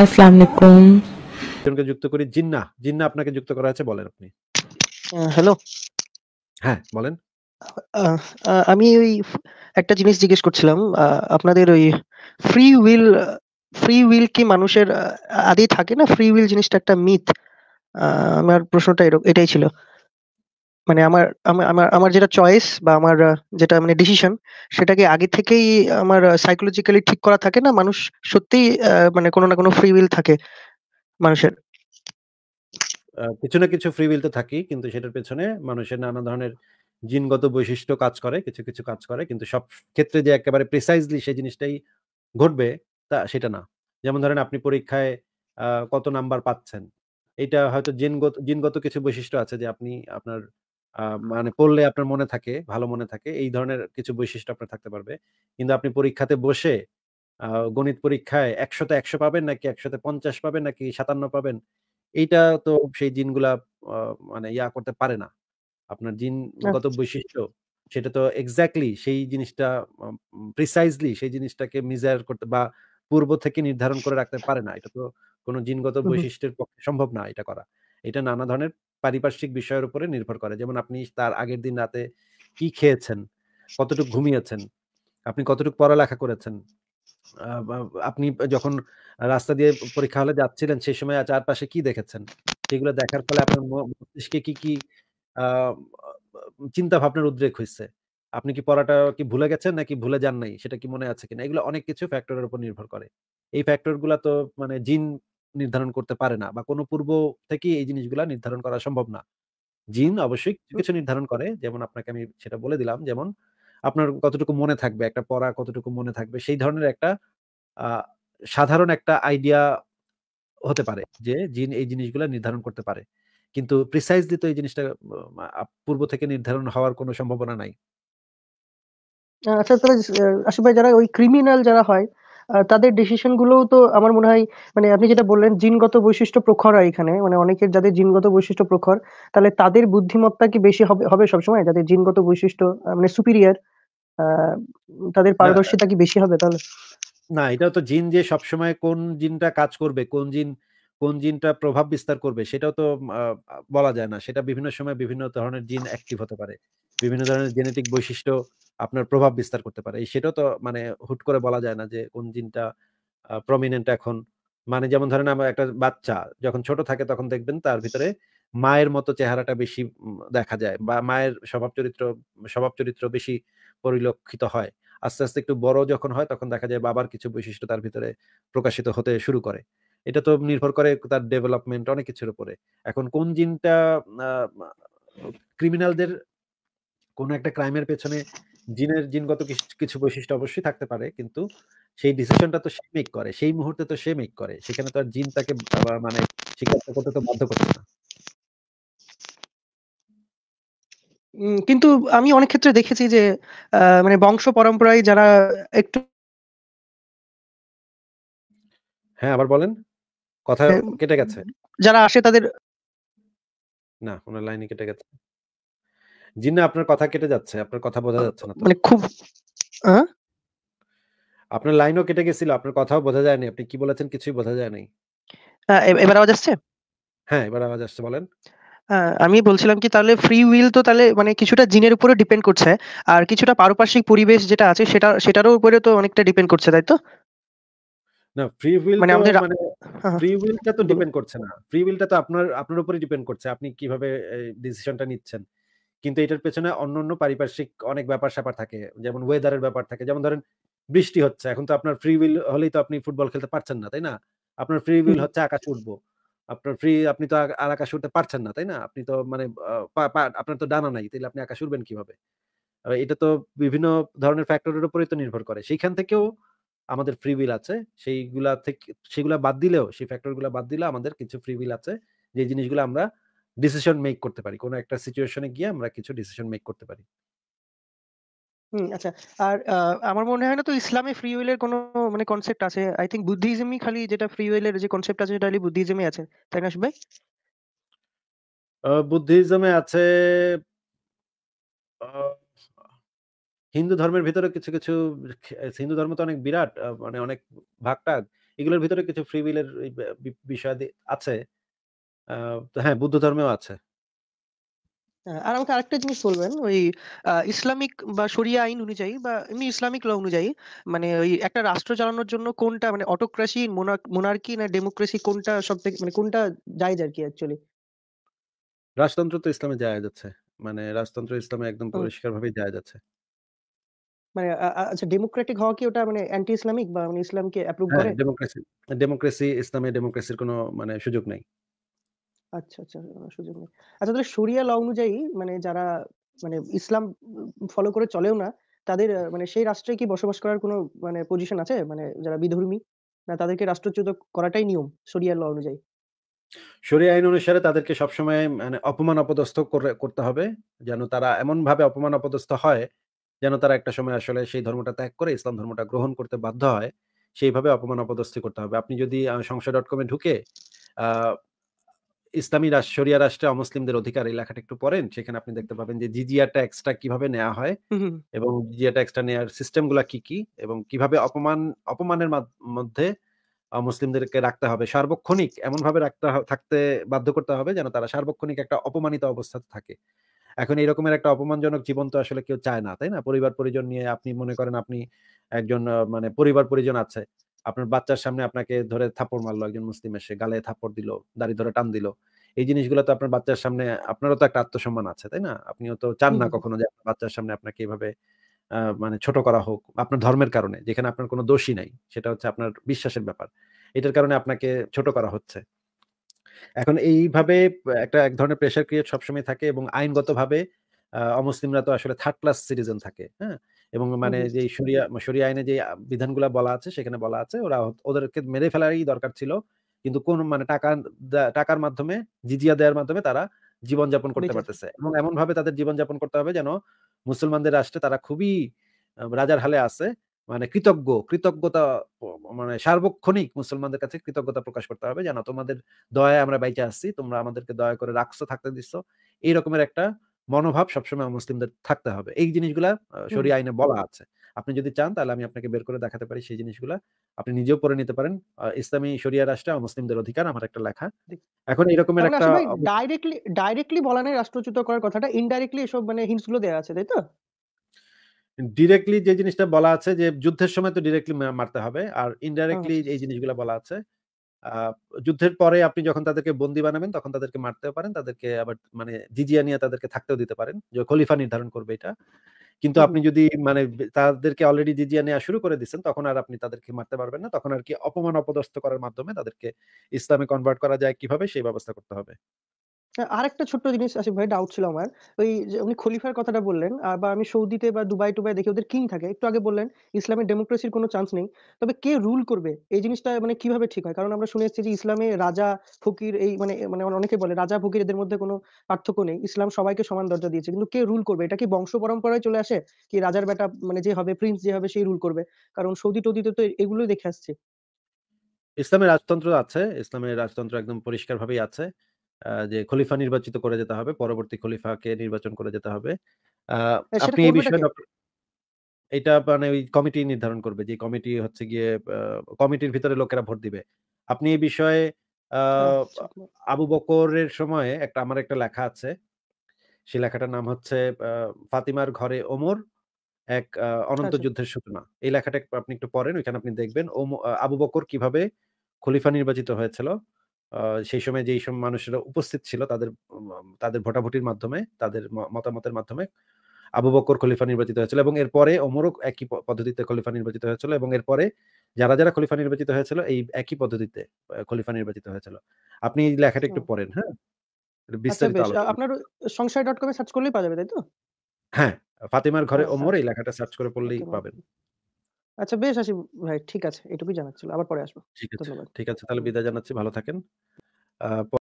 আসসালামু আলাইকুম জনকে যুক্ত করি জিন্না জিন্না আপনাকে যুক্ত করা আছে বলেন আপনি হ্যালো হ্যাঁ বলেন আমি ওই একটা জিনিস জিজ্ঞেস করছিলাম আপনাদের ওই ফ্রি উইল ফ্রি উইল কি মানুষের আদি থাকে না ফ্রি উইল জিনিসটা একটা মিথ আমার প্রশ্নটা এটাই ছিল মানে আমার আমার আমার যেটা চয়েস বা আমার যেটা মানে ডিসিশন সেটাকে আগে থেকেই আমার সাইকোলজিক্যালি ঠিক করা থাকে না মানুষ সত্যিই মানে কোনো না কোনো ফ্রি উইল থাকে মানুষের কিছু না কিছু ফ্রি উইল তো থাকি কিন্তু সেটার পেছনে মানুষের নানা ধরনের জিনগত বৈশিষ্ট্য কাজ করে কিছু কিছু কাজ করে কিন্তু সব ক্ষেত্রে যে একেবারে প্রিসাইজলি সেই জিনিসটাই ঘটবে তা সেটা না যেমন ধরেন আপনি পরীক্ষায় কত নাম্বার পাচ্ছেন এটা হয়তো জিনগত জিনগত কিছু বৈশিষ্ট্য আছে যে আপনি আপনার মানে পড়লে আপনার মনে থাকে ভালো মনে থাকে এই ধরনের কিছু বৈশিষ্ট্য আপনার থাকতে পারবে কিন্তু আপনি পরীক্ষাতে বসে গণিত পরীক্ষায় একশোতে একশো পাবেন নাকি একশোতে পঞ্চাশ পাবেন নাকি সাতান্ন পাবেন এইটা তো সেই জিনগুলা মানে ইয়া করতে পারে না আপনার জিনগত আচ্ছা। বৈশিষ্ট্য সেটা তো এক্স্যাক্টলি সেই জিনিসটা প্রিসাইজলি সেই জিনিসটাকে মিজার করতে বা পূর্ব থেকে নির্ধারণ করে রাখতে পারে না এটা তো কোনো জিনগত বৈশিষ্ট্যের পক্ষে সম্ভব না এটা করা এটা নানা ধরনের পারিপার্শ্বিক বিষয়ের উপরে নির্ভর করে যেমন আপনি তার আগের দিন রাতে কি খেয়েছেন কতটুকু ঘুমিয়েছেন আপনি কতটুকু পড়ালেখা করেছেন আপনি যখন রাস্তা দিয়ে পরীক্ষা হলে যাচ্ছিলেন সেই সময় চারপাশে কি দেখেছেন সেগুলো দেখার ফলে আপনার মস্তিষ্কে কি কি চিন্তা ভাবনার উদ্রেক হয়েছে আপনি কি পড়াটা কি ভুলে গেছেন নাকি ভুলে যান নাই সেটা কি মনে আছে কিনা এগুলো অনেক কিছু ফ্যাক্টরের উপর নির্ভর করে এই ফ্যাক্টরগুলো তো মানে জিন নির্ধারণ করতে পারে না বা কোনো পূর্ব থেকে এই জিনিসগুলো নির্ধারণ করা সম্ভব না জিন অবশ্যই কিছু নির্ধারণ করে যেমন আপনাকে আমি সেটা বলে দিলাম যেমন আপনার কতটুকু মনে থাকবে একটা পড়া কতটুকু মনে থাকবে সেই ধরনের একটা সাধারণ একটা আইডিয়া হতে পারে যে জিন এই জিনিসগুলো নির্ধারণ করতে পারে কিন্তু প্রিসাইজলি তো এই জিনিসটা পূর্ব থেকে নির্ধারণ হওয়ার কোনো সম্ভাবনা নাই আচ্ছা তাহলে আশিফ ভাই যারা ওই ক্রিমিনাল যারা হয় তাদের ডিসিশন গুলোও তো আমার মনে হয় মানে আপনি যেটা বললেন জিনগত বৈশিষ্ট্য প্রখর হয় এখানে মানে অনেকের যাদের জিনগত বৈশিষ্ট্য প্রখর তাহলে তাদের বুদ্ধিমত্তা কি বেশি হবে হবে সবসময় যাদের জিনগত বৈশিষ্ট্য মানে সুপিরিয়ার তাদের পারদর্শিতা কি বেশি হবে তাহলে না এটা তো জিন যে সবসময় কোন জিনটা কাজ করবে কোন জিন কোন জিনটা প্রভাব বিস্তার করবে সেটাও তো বলা যায় না সেটা বিভিন্ন সময় বিভিন্ন ধরনের জিন অ্যাক্টিভ হতে পারে বিভিন্ন ধরনের জেনেটিক বৈশিষ্ট্য আপনার প্রভাব বিস্তার করতে পারে সেটা তো মানে হুট করে বলা যায় না যে কোন জিনটা প্রমিনেন্ট এখন মানে যেমন ধরেন আমার একটা বাচ্চা যখন ছোট থাকে তখন দেখবেন তার ভিতরে মায়ের মতো চেহারাটা বেশি দেখা যায় বা মায়ের স্বভাব চরিত্র স্বভাব চরিত্র বেশি পরিলক্ষিত হয় আস্তে আস্তে একটু বড় যখন হয় তখন দেখা যায় বাবার কিছু বৈশিষ্ট্য তার ভিতরে প্রকাশিত হতে শুরু করে এটা তো নির্ভর করে তার ডেভেলপমেন্ট অনেক কিছুর উপরে এখন কোন জিনটা ক্রিমিনালদের কোনো একটা ক্রাইমের পেছনে জিনের জিনগত কিছু বৈশিষ্ট্য অবশ্যই থাকতে পারে কিন্তু সেই ডিসিশনটা তো সে মেক করে সেই মুহূর্তে তো সে মেক করে সেখানে তো আর জিন তাকে মানে শিক্ষা করতে তো বাধ্য করছে না কিন্তু আমি অনেক ক্ষেত্রে দেখেছি যে মানে বংশ পরম্পরায় যারা একটু হ্যাঁ আবার বলেন কথা হ্যাঁ, কেটে গেছে যারা আসে তাদের না ওনার লাইনে কেটে গেছে জিন্না আপনার কথা কেটে যাচ্ছে আপনার কথা বোঝা যাচ্ছে না মানে খুব আপনার লাইনও কেটে গেছিল আপনার কথাও বোঝা যায়নি আপনি কি বলেছেন কিছুই বোঝা যায়নি এবার আওয়াজ আসছে হ্যাঁ এবার আওয়াজ আসছে বলেন আমি বলছিলাম কি তাহলে ফ্রি উইল তো তাহলে মানে কিছুটা জিনের উপরে ডিপেন্ড করছে আর কিছুটা পারিপার্শ্বিক পরিবেশ যেটা আছে সেটা সেটারও উপরে তো অনেকটা ডিপেন্ড করছে তাই তো না ফ্রি উইল মানে আমাদের ফ্রি মানে হ্যাঁ, উইলটা হ্যাঁ। তো ডিপেন্ড করছে না ফ্রি উইলটা তো আপনার আপনার উপরে ডিপেন্ড করছে আপনি কিভাবে ডিসিশনটা নিচ্ছেন কিন্তু এটার পেছনে অন্য অন্য পারিপার্শ্বিক অনেক ব্যাপার স্যাপার থাকে যেমন ওয়েদারের ব্যাপার থাকে যেমন ধরেন বৃষ্টি হচ্ছে এখন তো আপনার ফ্রি উইল হলেই তো আপনি ফুটবল খেলতে পারছেন না তাই না আপনার ফ্রি উইল হচ্ছে আকাশ উঠবো আপনার ফ্রি আপনি তো আর আকাশ উঠতে পারছেন না তাই না আপনি তো মানে আপনার তো ডানা নাই তাহলে আপনি আকাশ উঠবেন কিভাবে এটা তো বিভিন্ন ধরনের ফ্যাক্টরের উপরে তো নির্ভর করে সেইখান থেকেও আমাদের ফ্রি উইল আছে সেইগুলা থেকে সেগুলা বাদ দিলেও সেই ফ্যাক্টর বাদ দিলে আমাদের কিছু ফ্রি উইল আছে যে জিনিসগুলো আমরা ডিসিশন মেক করতে পারি কোনো একটা সিচুয়েশনে গিয়ে আমরা কিছু ডিসিশন মেক করতে পারি আচ্ছা আর আমার মনে হয় না তো ইসলামে ফ্রি উইলের কোনো মানে কনসেপ্ট আছে আই বুদ্ধিজমই খালি যেটা ফ্রি উইলের যে কনসেপ্ট আছে সেটা খালি বুদ্ধিজমে আছে তাই না বুদ্ধিজমে আছে হিন্দু ধর্মের ভিতরে কিছু কিছু হিন্দু ধর্ম তো অনেক বিরাট মানে অনেক ভাগ টাগ এগুলোর ভিতরে কিছু ফ্রি উইলের বিষয় আছে হ্যাঁ, বুদ্ধ ধর্মেও আছে। আর আমাকে আরেকটা জিনিস বলবেন ওই ইসলামিক বা শরিয়া আইন অনুযায়ী বা এমনি ইসলামিক ল অনুযায়ী মানে ওই একটা রাষ্ট্র চালানোর জন্য কোনটা মানে অটোক্রাসি, মোনার্কি না ডেমোক্রেসি কোনটা থেকে মানে কোনটা জায়েজ আরকি অ্যাকচুয়ালি? রাজতন্ত্র তো ইসলামে জায়েজ যাচ্ছে মানে রাজতন্ত্র ইসলামে একদম পরিষ্কার ভাবে যায় যাচ্ছে মানে আচ্ছা ডেমোক্রেটিক হওয়া কি ওটা মানে অ্যান্টি ইসলামিক বা মানে ইসলামকে অ্যাপ্রুভ হ্যাঁ, করে? ডেমোক্রেসি ডেমোক্রেসি ইসলামে ডেমোক্রেসির কোনো মানে সুযোগ নাই। আচ্ছা, আচ্ছা সুযোগ নেই। আচ্ছা তাহলে শরিয়া ল অনুযায়ী মানে যারা মানে ইসলাম ফলো করে চলেও না, তাদের মানে সেই রাষ্ট্রে কি বসবাস করার কোনো মানে পজিশন আছে? মানে যারা বিধর্মী? না তাদেরকে রাষ্ট্রচ্যুত করাটাই নিয়ম শরিয়া ল অনুযায়ী? শরিয়া আইন অনুসারে তাদেরকে সবসময় মানে অপমান অপদস্থ করতে হবে। যেন তারা এমন ভাবে অপমান অপদস্থ হয়, যেন তারা একটা সময় আসলে সেই ধর্মটা ত্যাগ করে ইসলাম ধর্মটা গ্রহণ করতে বাধ্য হয়। সেইভাবে অপমান অপদস্থ করতে হবে। আপনি যদি সংসদ ডট এ ঢুকে ইসলামী রাষ্ট্র সরিয়া রাষ্ট্রে অমুসলিমদের অধিকার এই লেখাটা একটু পড়েন সেখানে আপনি দেখতে পাবেন যে জিজিয়া ট্যাক্সটা কিভাবে নেওয়া হয় এবং জিজিয়া ট্যাক্সটা নেওয়ার সিস্টেমগুলো কি কি এবং কিভাবে অপমান অপমানের মধ্যে মুসলিমদেরকে রাখতে হবে সার্বক্ষণিক এমন ভাবে রাখতে থাকতে বাধ্য করতে হবে যেন তারা সার্বক্ষণিক একটা অপমানিত অবস্থাতে থাকে এখন এইরকমের একটা অপমানজনক জীবন তো আসলে কেউ চায় না তাই না পরিবার পরিজন নিয়ে আপনি মনে করেন আপনি একজন মানে পরিবার পরিজন আছে আপনার বাচ্চার সামনে আপনাকে ধরে থাপড় মারলো একজন মুসলিম এসে গালে থাপড় দিল দাড়ি ধরে টান দিল এই জিনিসগুলো তো আপনার বাচ্চার সামনে আপনারও তো একটা আত্মসম্মান আছে তাই না আপনিও তো চান না কখনো যে আপনার বাচ্চার সামনে আপনাকে এভাবে মানে ছোট করা হোক আপনার ধর্মের কারণে যেখানে আপনার কোনো দোষী নাই সেটা হচ্ছে আপনার বিশ্বাসের ব্যাপার এটার কারণে আপনাকে ছোট করা হচ্ছে এখন এইভাবে একটা এক ধরনের প্রেশার ক্রিয়েট সবসময় থাকে এবং আইনগতভাবে অমুসলিমরা তো আসলে থার্ড ক্লাস সিটিজেন থাকে হ্যাঁ এবং মানে যে সরিয়া সরিয়া আইনে যে বিধানগুলা বলা আছে সেখানে বলা আছে ওরা ওদেরকে মেরে ফেলারই দরকার ছিল কিন্তু কোন মানে টাকা টাকার মাধ্যমে জিজিয়া দেওয়ার মাধ্যমে তারা জীবনযাপন করতে পারতেছে এবং এমন ভাবে তাদের জীবনযাপন করতে হবে যেন মুসলমানদের রাষ্ট্রে তারা খুবই রাজার হালে আছে মানে কৃতজ্ঞ কৃতজ্ঞতা মানে সার্বক্ষণিক মুসলমানদের কাছে কৃতজ্ঞতা প্রকাশ করতে হবে যেন তোমাদের দয়ায় আমরা বাইচে আসছি তোমরা আমাদেরকে দয়া করে রাখছো থাকতে দিচ্ছ এই রকমের একটা মনোভাব সবসময় মুসলিমদের থাকতে হবে এই জিনিসগুলা শরীয় আইনে বলা আছে আপনি যদি চান তাহলে আমি আপনাকে বের করে দেখাতে পারি সেই জিনিসগুলো আপনি নিজেও পড়ে নিতে পারেন ইসলামী শরিয়া রাষ্ট্রে মুসলিমদের অধিকার আমার একটা লেখা এখন এরকমের একটা ডাইরেক্টলি ডাইরেক্টলি বলা নাই রাষ্ট্রচ্যুত করার কথাটা ইনডাইরেক্টলি এসব মানে হিন্টস গুলো দেওয়া আছে তাই তো ডিরেক্টলি যে জিনিসটা বলা আছে যে যুদ্ধের সময় তো ডিরেক্টলি মারতে হবে আর ইনডাইরেক্টলি এই জিনিসগুলো বলা আছে যুদ্ধের পরে আপনি যখন তাদেরকে বন্দি বানাবেন তখন তাদেরকে মারতেও পারেন তাদেরকে আবার মানে জিজিয়া নিয়ে তাদেরকে থাকতেও দিতে পারেন যে খলিফা নির্ধারণ করবে এটা কিন্তু আপনি যদি মানে তাদেরকে অলরেডি জিজিয়া নেওয়া শুরু করে দিচ্ছেন তখন আর আপনি তাদেরকে মারতে পারবেন না তখন আর কি অপমান অপদস্থ করার মাধ্যমে তাদেরকে ইসলামে কনভার্ট করা যায় কিভাবে সেই ব্যবস্থা করতে হবে আরেকটা ছোট্ট জিনিস আসিফ ভাই ডাউট ছিল আমার ওই যে উনি খলিফার কথাটা বললেন বা আমি সৌদিতে বা দুবাই টুবাই দেখি ওদের কিং থাকে একটু আগে বললেন ইসলামে ডেমোক্রেসির কোনো চান্স নেই তবে কে রুল করবে এই জিনিসটা মানে কিভাবে ঠিক হয় কারণ আমরা শুনে এসেছি যে ইসলামে রাজা ফকির এই মানে মানে অনেকে বলে রাজা ফকির এদের মধ্যে কোনো পার্থক্য নেই ইসলাম সবাইকে সমান দরজা দিয়েছে কিন্তু কে রুল করবে এটা কি বংশ পরম্পরায় চলে আসে কি রাজার বেটা মানে যে হবে প্রিন্স যে হবে সেই রুল করবে কারণ সৌদি টৌদিতে তো এগুলোই দেখে আসছে ইসলামের রাজতন্ত্র আছে ইসলামের রাজতন্ত্র একদম পরিষ্কার ভাবেই আছে যে খলিফা নির্বাচিত করে যেতে হবে পরবর্তী খলিফাকে নির্বাচন করে যেতে হবে আপনি এই বিষয়ে এটা মানে ওই কমিটি নির্ধারণ করবে যে কমিটি হচ্ছে গিয়ে কমিটির ভিতরে লোকেরা ভোট দিবে আপনি এই বিষয়ে আচ্ছা, আচ্ছা। আবু বকরের সময়ে একটা আমার একটা লেখা আছে সে লেখাটার নাম হচ্ছে ফাতিমার ঘরে ওমর এক আচ্ছা, অনন্ত যুদ্ধের সূচনা এই লেখাটা আপনি একটু পড়েন ওইখানে আপনি দেখবেন আবু বকর কিভাবে খলিফা নির্বাচিত হয়েছিল সেই সময় যেই সব মানুষেরা উপস্থিত ছিল তাদের তাদের ভোটাভুটির মাধ্যমে তাদের মতামতের মাধ্যমে আবু বকর খলিফা নির্বাচিত হয়েছিল এবং এরপরে অমরক একই পদ্ধতিতে খলিফা নির্বাচিত হয়েছিল এবং এরপরে যারা যারা খলিফা নির্বাচিত হয়েছিল এই একই পদ্ধতিতে খলিফা নির্বাচিত হয়েছিল আপনি এই লেখাটা আচ্ছা। একটু পড়েন হ্যাঁ আচ্ছা, বিস্তারিত আপনার সংসার ডট কমে সার্চ করলেই পাওয়া যাবে তাই তো হ্যাঁ ফাতেমার ঘরে আচ্ছা। ওমর এই লেখাটা সার্চ করে পড়লেই পাবেন আচ্ছা বেশ আসি ভাই ঠিক আছে এটুকুই জানার আবার পরে আসবো ঠিক আছে ঠিক আছে তাহলে বিদায় জানাচ্ছি ভালো থাকেন আহ